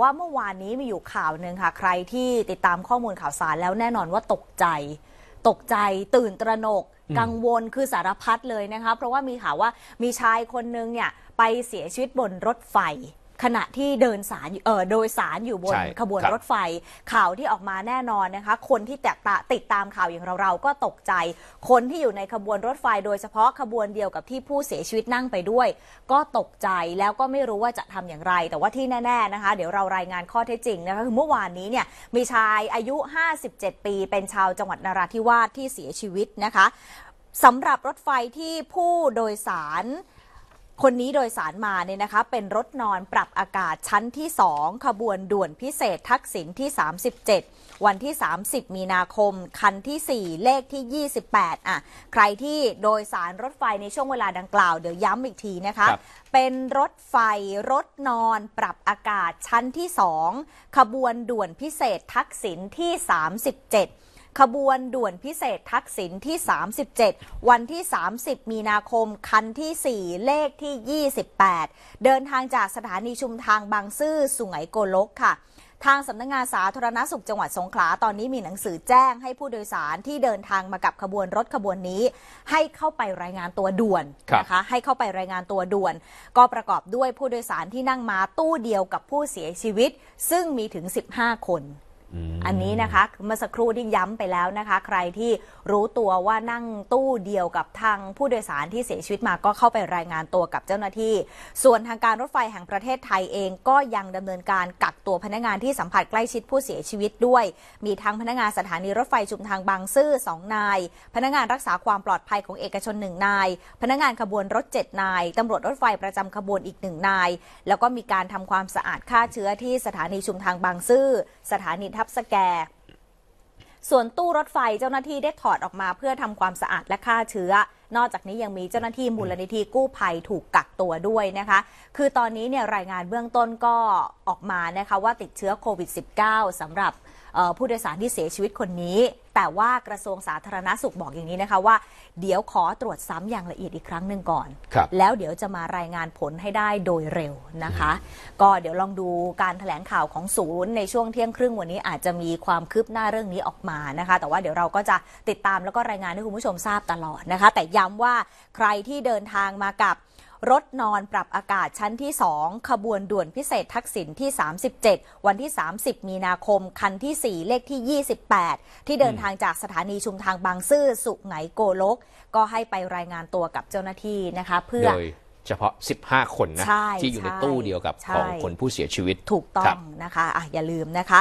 ว่าเมื่อวานนี้มีอยู่ข่าวหนึ่งค่ะ ใครที่ติดตามข้อมูลข่าวสารแล้วแน่นอนว่าตกใจ ตกใจ ตื่นตระหนก กังวลคือสารพัดเลยนะคะเพราะว่ามีข่าวว่ามีชายคนนึงเนี่ย ไปเสียชีวิตบนรถไฟขณะที่เดินสารเออโดยสารอยู่บนขบวนรบรถไฟข่าวที่ออกมาแน่นอนนะคะ คนที่ติดตาติดตามข่าวอย่างเราเราก็ตกใจคนที่อยู่ในขบวนรถไฟ โดยเฉพาะขบวนเดียวกับที่ผู้เสียชีวิตนั่งไปด้วย ก็ตกใจแล้วก็ไม่รู้ว่าจะทำอย่างไร แต่ว่าที่แน่ ๆนะคะ เดี๋ยวเรารายงานข้อเท็จจริงนะคะคือเมื่อวานนี้เนี่ยมีชายอายุ 57 ปี เป็นชาวจังหวัดนราธิวาสที่เสียชีวิตนะคะสำหรับรถไฟที่ผู้โดยสารคนนี้โดยสารมาเนี่ยนะคะ เป็นรถนอนปรับอากาศชั้นที่2ขบวนด่วนพิเศษทักษิณที่ 37 วันที่ 30 มีนาคมคันที่ 4 เลขที่ 28 อ่ะใครที่โดยสารรถไฟในช่วงเวลาดังกล่าวเดี๋ยวย้ำอีกทีนะคะ เป็นรถไฟรถนอนปรับอากาศชั้นที่2ขบวนด่วนพิเศษทักษิณที่37ขบวนด่วนพิเศษทักษิณที่ 37 วันที่ 30 มีนาคม คันที่ 4 เลขที่ 28 เดินทางจากสถานีชุมทางบางซื่อสุไหงโกลกค่ะ ทางสำนักงงานสาธารณสุขจังหวัดสงขลาตอนนี้มีหนังสือแจ้งให้ผู้โดยสารที่เดินทางมากับขบวนรถขบวนนี้ ให้เข้าไปรายงานตัวด่วนนะคะ ให้เข้าไปรายงานตัวด่วน ก็ประกอบด้วยผู้โดยสารที่นั่งมาตู้เดียวกับผู้เสียชีวิต ซึ่งมีถึง 15 คนอันนี้นะคะเมื่อสักครู่ที่ย้ำไปแล้วนะคะ ใครที่รู้ตัวว่านั่งตู้เดียวกับทาง ผู้โดยสารที่เสียชีวิตมาก็เข้าไปรายงานตัวกับเจ้าหน้าที่ ส่วนทางการรถไฟแห่งประเทศไทยเองก็ยังดำเนินการกักตัวพนักงานที่สัมผัสใกล้ชิดผู้เสียชีวิตด้วย มีทั้งพนักงานสถานีรถไฟชุมทางบางซื่อ2นาย พนักงานรักษาความปลอดภัยของเอกชน1นาย พนักงานขบวนรถ 7 นายตำรวจรถไฟประจำขบวนอีกหนึ่งนาย แล้วก็มีการทำความสะอาดฆ่าเชื้อที่สถานีชุมทางบางซื่อสถานีทับสแกส่วนตู้รถไฟเจ้าหน้าที่ได้ถอดออกมาเพื่อทำความสะอาดและฆ่าเชื้อ นอกจากนี้ยังมีเจ้าหน้าที่มูลนิธิกู้ภัยถูกกักตัวด้วยนะคะ คือตอนนี้เนี่ยรายงานเบื้องต้นก็ออกมานะคะว่าติดเชื้อโควิด -19 สำหรับผู้โดยสารที่เสียชีวิตคนนี้ แต่ว่ากระทรวงสาธารณาสุขบอกอย่างนี้นะคะว่า เดี๋ยวขอตรวจซ้ำอย่างละเอียดอีกครั้งหนึ่งก่อน แล้วเดี๋ยวจะมารายงานผลให้ได้โดยเร็วนะคะ ก็เดี๋ยวลองดูการถแถลงข่าวของศูนย์ในช่วงเที่ยงครึ่งวันนี้อาจจะมีความคืบหน้าเรื่องนี้ออกมานะคะ แต่ว่าเดี๋ยวเราก็จะติดตามแล้วก็รายงานให้คุณผู้ชมทราบตลอดนะคะ แต่ย้ำว่าใครที่เดินทางมากับรถนอนปรับอากาศชั้นที่ 2 ขบวนด่วนพิเศษทักษิณที่ 37 วันที่ 30 มีนาคมคันที่ 4 เลขที่ 28 ที่เดินทางจากสถานีชุมทางบางซื่อสุไหงโกลก ก็ให้ไปรายงานตัวกับเจ้าหน้าที่นะคะ เพื่อเฉพาะ 15 คนนะที่อยู่ในตู้เดียวกับของคนผู้เสียชีวิตถูกต้องนะคะอะอย่าลืมนะคะ